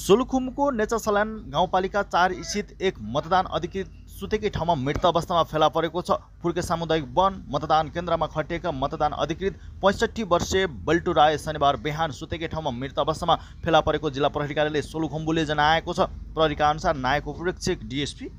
सोलुखुमको नेचरसल्यान गाउँपालिका चार स्थित एक मतदान अधिकृत सुतेकै ठाउँमा मृत अवस्थामा फेला परेको छ फुर्के सामुदायिक वन मतदान केन्द्रमा खटिएका मतदान अधिकृत पैँसठी वर्षीय बल्टु राय शनिबार बिहान सुतेकै ठाउँमा मृत अवस्थामा फेला परेको जिल्ला प्रहरी कार्यालय सोलुखुम्बुले जनाएको छ प्रहरीका अनुसार नायक उपरीक्षक डिएसपी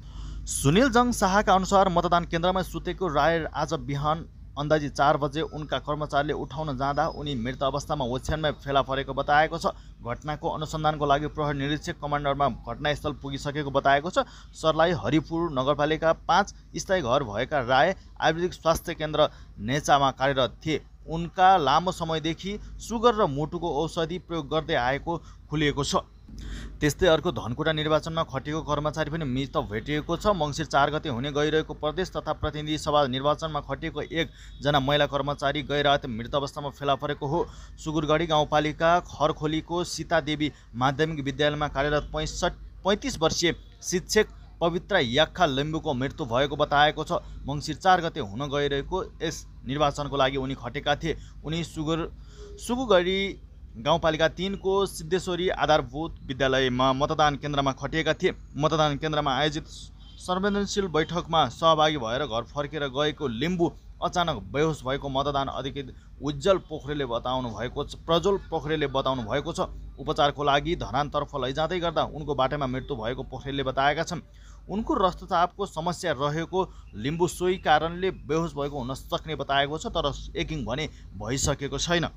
सुनिल जङ शाहका अनुसार मतदान केन्द्रमा सुतेको राय आज बिहान अन्दाजी चार बजे उनका कर्मचारीले उठाउन जाँदा उनी मृत अवस्थामा ओछ्यानमै फेला परेको बताएको छ घटनाको अनुसन्धानको लागि प्रहरी निरीक्षक कमान्डरमा घटनास्थल पुगिसकेको बताएको छ सरलाई हरिपुर नगरपालिका पाँच स्थायी घर भएका राय आयुर्वेदिक स्वास्थ्य केन्द्र नेचामा कार्यरत थिए उनका लामो समयदेखि सुगर र मुटुको औषधि प्रयोग गर्दै आएको खुलिएको छ त्यस्तै अर्को धनकुटा निर्वाचनमा खटिएको कर्मचारी पनि मृत भेटिएको छ मङ्सिर चार गते हुने गइरहेको प्रदेश तथा प्रतिनिधि सभा निर्वाचनमा खटिएको एकजना महिला कर्मचारी गैरात मृत अवस्थामा फेला परेको हो सुगुरगढी गाउँपालिका खरखोलीको सीतादेवी माध्यमिक विद्यालयमा कार्यरत पैँसठ पैँतिस वर्षीय शिक्षक पवित्र याखा लिम्बूको मृत्यु भएको बताएको छ मङ्सिर चार गते हुन गइरहेको यस निर्वाचनको लागि उनी खटेका थिए उनी सुगुर सुगुगढी गाउँपालिका तिनको सिद्धेश्वरी आधारभूत विद्यालयमा मतदान केन्द्रमा खटिएका थिए मतदान केन्द्रमा आयोजित संवेदनशील बैठकमा सहभागी भएर घर फर्केर गएको लिम्बू अचानक बेहोस भएको मतदान अधिकृत उज्जवल पोखरेलले बताउनु भएको छ प्रज्वल पोखरेलले बताउनु भएको छ उपचारको लागि धरानतर्फ लैजाँदै गर्दा उनको बाटोमा मृत्यु भएको पोखरेलले बताएका छन् उनको रक्तचापको समस्या रहेको लिम्बू सोही कारणले बेहोस भएको हुन सक्ने बताएको छ तर एकिङ भने भइसकेको छैन